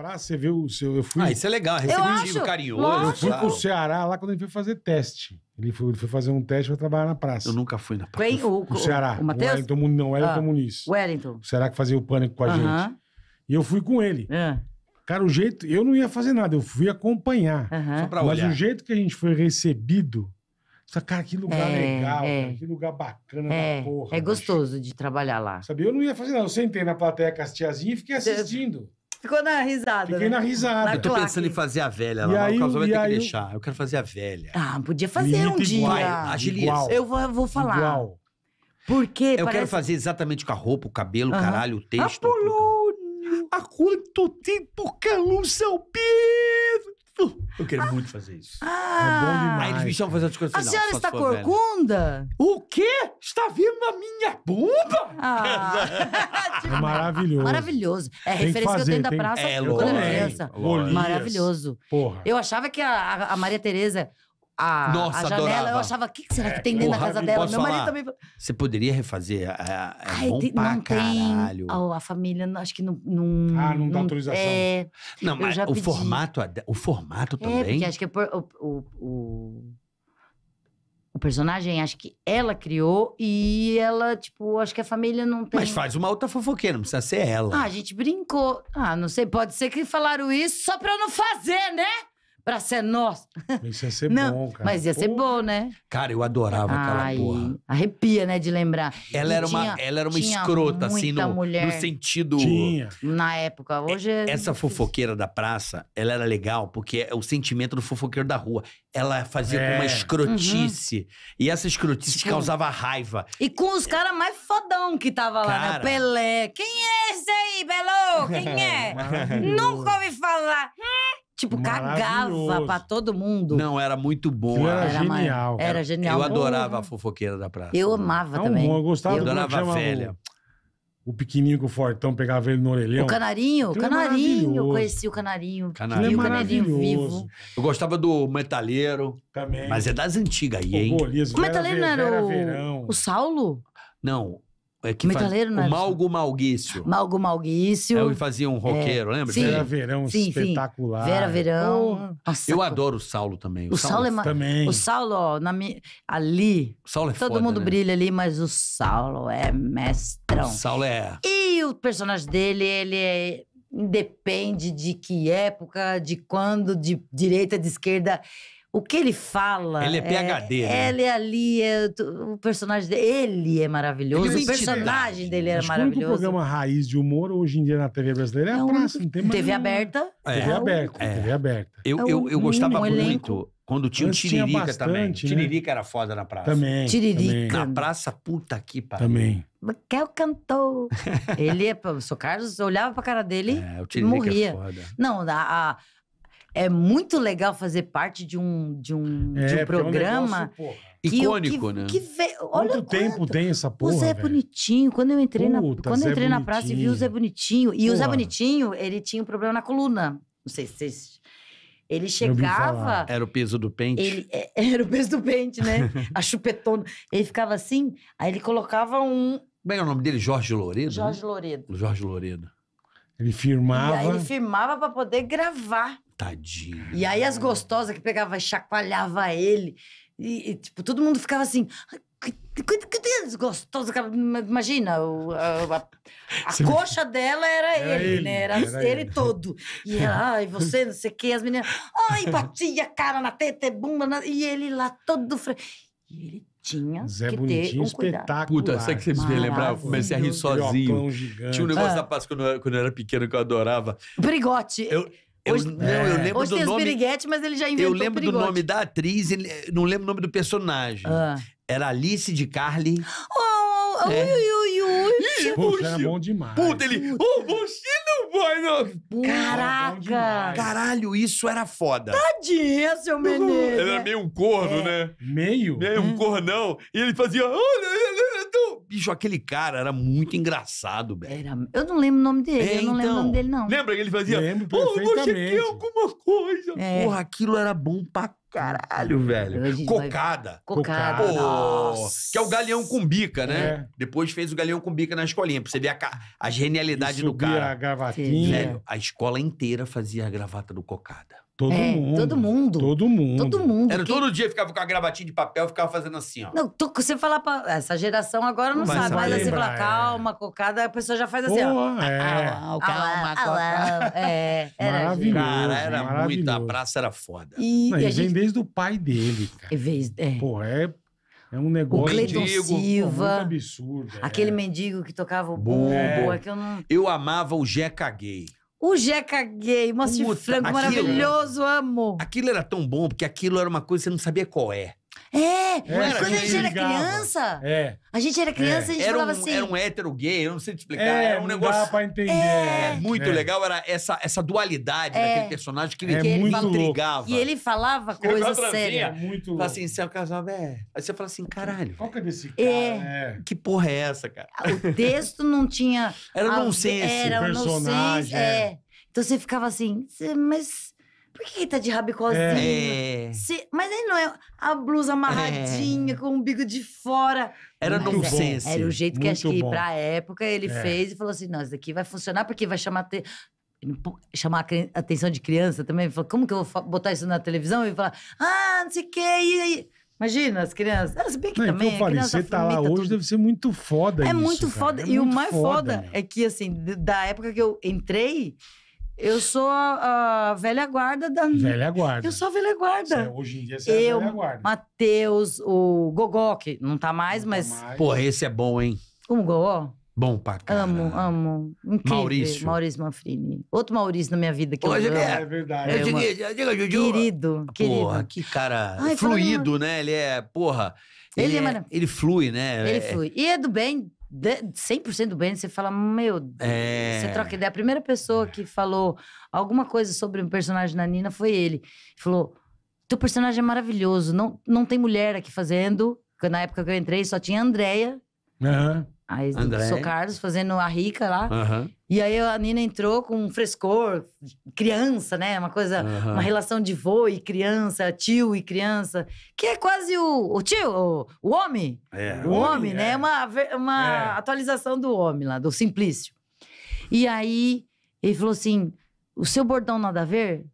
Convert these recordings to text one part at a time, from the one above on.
praça, você viu. Eu fui... Ah, isso é legal, é receptivo, carinhoso. Eu fui pro Ceará lá quando ele foi fazer teste. Ele foi, ele foi fazer um teste para trabalhar na praça. Eu nunca fui na praça. Foi o, o Ceará. O, o Matheus? Wellington, não, Wellington ah, Muniz. Wellington. O Ceará que fazia o pânico com a uh -huh. gente. E eu fui com ele. Ah. Cara, o jeito. Eu não ia fazer nada, eu fui acompanhar. Uh -huh. Mas o jeito que a gente foi recebido. Cara, que lugar é, legal, é. Cara, que lugar bacana é, da porra. É gostoso de trabalhar lá. Sabe, eu não ia fazer nada. Eu sentei na plateia com as tiazinhas e fiquei assistindo. Ficou na risada. Fiquei né? na risada. Na eu tô claque. pensando em fazer a velha lá, e aí, o ter que deixar. Eu quero fazer a velha. Ah, podia fazer Felipe um dia. Vai, agiliza. Ah, eu vou, vou falar. Igual. Porque Eu parece... quero fazer exatamente com a roupa, o cabelo, o caralho, o texto. Apolônio! Há quanto tempo, Carlos Alpino? Eu quero ah, muito fazer isso. Ah, é bom demais. Aí eles me chamam fazer outras coisas. A senhora está corcunda? O quê? Está vindo na minha bunda? Ah, é maravilhoso. Maravilhoso. É tem referência fazer, que, eu tenho tem... da praça é, quando era é criança. Maravilhoso. Porra. Eu achava que a, a Maria Tereza a, Nossa, a janela, adorava. eu achava, o que, que será que tem é, dentro da casa dela? Meu falar. marido também... Você poderia refazer? É, é, é Ai, bom tem, pra não caralho. Tem, oh, a família, acho que não... não ah, não, não dá autorização. É, não, mas é o formato, o formato também... É, acho que é por, o, o, o, o, personagem, acho que ela criou e ela, tipo, acho que a família não tem... Mas faz uma outra fofoqueira, não precisa ser ela. Ah, a gente brincou. Ah, não sei, pode ser que falaram isso só pra eu não fazer, né? pra ser nosso. Isso ia ser não, bom, cara. Mas ia Pô. ser bom, né? Cara, eu adorava Ai, aquela porra. Arrepia, né, de lembrar. Ela, era, tinha, uma, ela era uma escrota, assim, no, mulher. no sentido. Tinha. Na época. Hoje é, Essa fofoqueira da praça, ela era legal, porque é o sentimento do fofoqueiro da rua. Ela fazia é. com uma é. escrotice. Uhum. E essa escrotice tipo... causava raiva. E com os caras mais fodão que tava cara... lá, né? O Pelé. Quem é esse aí, Belô? Quem é? Nunca ouvi falar. Hum! Tipo, cagava pra todo mundo. Não, era muito bom. Era, era, genial. Uma, era genial. Eu adorava a fofoqueira da praça. Eu amava também. Eu gostava. Eu adorava a velha. O, pequenininho com o fortão pegava ele no orelhão. O canarinho, o é canarinho. conheci o canarinho. Canarinho, o canarinho é é vivo. Eu gostava do metalheiro. Também. Mas é das antigas aí, hein? O, o metalheiro não era, o... o Saulo? Não, é que metaleiro faz, O Malgo Malguício. Malgo Malguício. É, fazia um é, roqueiro, é, lembra? Sim, Vera Verão, sim, espetacular. Sim. Vera Verão. Oh, nossa, eu adoro o Saulo também. O, o Saulo, Saulo é, é também. O Saulo, ó, na mi... ali. O Saulo é Todo foda, mundo né? brilha ali, mas o Saulo é mestrão. O Saulo é. E o personagem dele, ele é. Independe de que época, de quando, de direita, de esquerda o que ele fala. Ele é PHD, é, né? Ele é ali, é, o personagem dele. Ele é maravilhoso. Ele é o personagem dele era Acho maravilhoso. O programa raiz de humor hoje em dia na TV brasileira é a é praça, não tem TV aberta. TV aberta, TV aberta. Eu, eu, eu gostava um muito. Quando tinha o Tiririca tinha bastante, também. Né? Tiririca era foda na praça. Também. Tiririca. Na praça, puta que pariu. Também. Miquel cantou. ele é. Sou Carlos, olhava pra cara dele. É, o Tiririca morria. É foda. Não, a, a é muito legal fazer parte de um, de um, é, de um é programa. que, Icônico, que, né? Que Olha Quanto tempo tem essa porra? O Zé é Bonitinho. Quando eu entrei, Puta, na, quando eu entrei na praça e vi o Zé Bonitinho. E porra. o Zé Bonitinho, ele tinha um problema na coluna. Não sei se vocês. Ele chegava. Era o peso do pente? Ele, é, era o peso do pente, né? A chupetona. Ele ficava assim, aí ele colocava um. Como é o nome dele? Jorge Loredo? Né? Jorge né? Loredo. Jorge Loredo. Ele firmava. E aí ele firmava para poder gravar. Tadinho. E aí as gostosas que pegava e chacoalhava ele. E, e, tipo, todo mundo ficava assim. que Gostosa, imagina, o, a, a, a coxa dela era, era ele, ele, né? Era, era ele, ele, todo. E ela, ai, você, não sei o que, as meninas, ai, batia cara na teta, é bunda, na... e ele lá todo. Fre... E ele tinha Zé que ter um espetáculo. Puta, sabe que você me lembrava? Comecei a rir sozinho. Tinha um negócio ah. da Páscoa quando eu, quando eu era pequeno que eu adorava. Brigote. Eu, eu, não, eu é. lembro do nome, mas ele já inventou Eu lembro do nome da atriz, não lembro o nome do personagem. Ah. Era Alice de Carly. Oh, oh, oh, é. ui, ui, ui. Ih, Puxa, era bom demais. Puta, ele... Oh, você não vai, não. Caraca. Caralho, isso era foda. Tadinha, seu menino. Ele era meio um corno, é. né? Meio? Meio um hum. cornão. E ele fazia... Eduardo! Bicho, aquele cara era muito engraçado, velho. Era... Eu não lembro o nome dele, é, eu não então, lembro o nome então. dele, não. Lembra que ele fazia? Lembro Porra, você quer alguma coisa. É. Porra, aquilo era bom pra caralho, velho. Cocada. Vai... Cocada. Pô, que é o galeão com bica, né? É. Depois fez o galeão com bica na escolinha, pra você ver a, a genialidade do cara. a gravatinha. Velho, a escola inteira fazia a gravata do Cocada. Todo é, mundo. Todo mundo. Todo mundo. Todo mundo. Era todo dia ficava com a gravatinha de papel, ficava fazendo assim, ó. Não, tu, você falar pra. Essa geração agora não, não sabe, mas assim, fala, calma, cocada, a pessoa já faz assim, ó. É. Ah, ah, calma, ah, calma, é, era maravilhoso. Cara, era muito. A praça era foda. E, não, e, vem gente... desde o pai dele, cara. vez, é. Pô, é é um negócio. O Cleiton Silva. Pô, absurdo. É. Aquele é. mendigo que tocava o bumbo. É. é. que eu não. Eu amava o Jeca Gay. O Jeca Gay, moço Puta, de frango aquilo, maravilhoso, amo. Aquilo era tão bom, porque aquilo era uma coisa que você não sabia qual é. É, é quando a gente era ligava. criança, é. a gente era é. criança, é. a gente era falava um, assim. Era um hétero gay, eu não sei te explicar. É, era um negócio. Dá pra entender. É. Muito é. legal, era essa, essa dualidade é. daquele personagem que, ele, que ele intrigava. E ele falava coisas sérias. Muito fala assim, você é o casal, velho. Aí você fala assim, caralho. Qual que é desse cara? Que porra é essa, cara? O texto não tinha. Era nonsense. Era um nonsense. É. Então você ficava assim, mas por que ele tá de rabicozinho? É. Se, mas aí não é a blusa amarradinha, é. com o umbigo de fora. Era mas é, nonsense. É, era o jeito que acho que pra época ele é. fez e falou assim: não, isso daqui vai funcionar porque vai chamar. Te... Chamar a atenção de criança também. Ele falou, como que eu vou botar isso na televisão? E falar, ah, não sei o que, e Imagina as crianças. Ah, bem que não, também. Falei, você tá lá hoje tudo. deve ser muito foda é isso. Muito foda. É muito foda. e o mais foda, foda é que, assim, da época que eu entrei, eu sou a, a, velha guarda da. Velha guarda. Eu sou a velha guarda. É, hoje em dia você eu, é a velha guarda. Matheus, o Gogó, que não tá mais, não tá mas. Tá mais. Porra, esse é bom, hein? Como Gogó? Bom pra caralho. Amo, amo. Incrível. Maurício. Maurício Manfrini. Outro Maurício na minha vida que eu amo. É verdade. É diga, diga, Juju. Querido, querido. Porra, que cara Ai, fluido, falando... né? Ele é, porra... Ele, ele, é, é... ele flui, né? Ele é. flui. E é do bem 100% do bem, você fala, meu Deus, é... você troca ideia. A primeira pessoa que falou alguma coisa sobre um personagem na Nina foi ele. ele falou, teu personagem é maravilhoso, não, não tem mulher aqui fazendo. Na época que eu entrei, só tinha a Andrea. Uhum. Aí, André. sou Carlos, fazendo a rica lá. Uhum. E aí a Nina entrou com um frescor, criança, né? Uma coisa, uhum. uma relação de vô e criança, tio e criança, que é quase o, o tio, o, o homem. É, o homem, né? é. né? Uma, uma é. atualização do homem lá, do Simplício. E aí ele falou assim: o seu bordão nada a ver,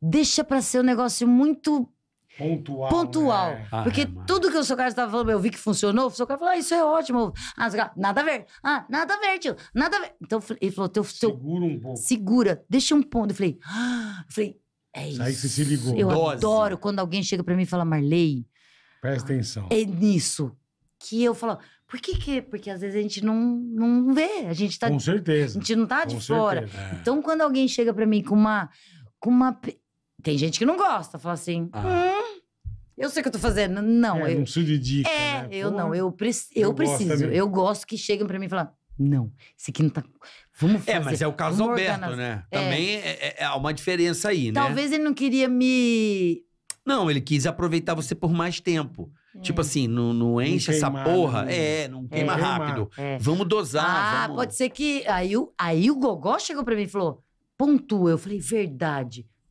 deixa pra ser um negócio muito Pontual. Pontual. Né? Ah, Porque ah, tudo que o seu cara estava falando, eu vi que funcionou, o seu cara falou: ah, isso é ótimo. Ah, nada a ver. Ah, nada a ver, tio. Nada a ver. Então ele falou: teu, teu, segura um pouco. Segura, deixa um ponto. Eu falei, ah, eu falei, é isso. Aí você se ligou. Eu Dose. adoro quando alguém chega para mim e fala, Marley. Presta atenção. É nisso. Que eu falo, por que que? Porque às vezes a gente não, não vê, a gente tá... Com certeza. A gente não tá com de certeza. fora. É. Então, quando alguém chega para mim com uma, com uma tem gente que não gosta, fala assim. Ah. Hum, eu sei o que eu tô fazendo. Não, é, eu. Não preciso de dica. É, né? eu Pô, não, eu, pre eu, eu preciso. eu gosto que cheguem pra mim e falem. Não, esse aqui não tá. Vamos fazer. É, mas é o caso Vamos Alberto, organizar. né? É. Também é, é, é uma diferença aí, né? Talvez ele não queria me. Não, ele quis aproveitar você por mais tempo. É. Tipo assim, não, não enche queimar, essa porra. Né? É, não é. queima rápido. É. Vamos dosar. Ah, vamos... pode ser que. Aí, aí o Gogó chegou pra mim e falou: pontua. Eu falei, verdade.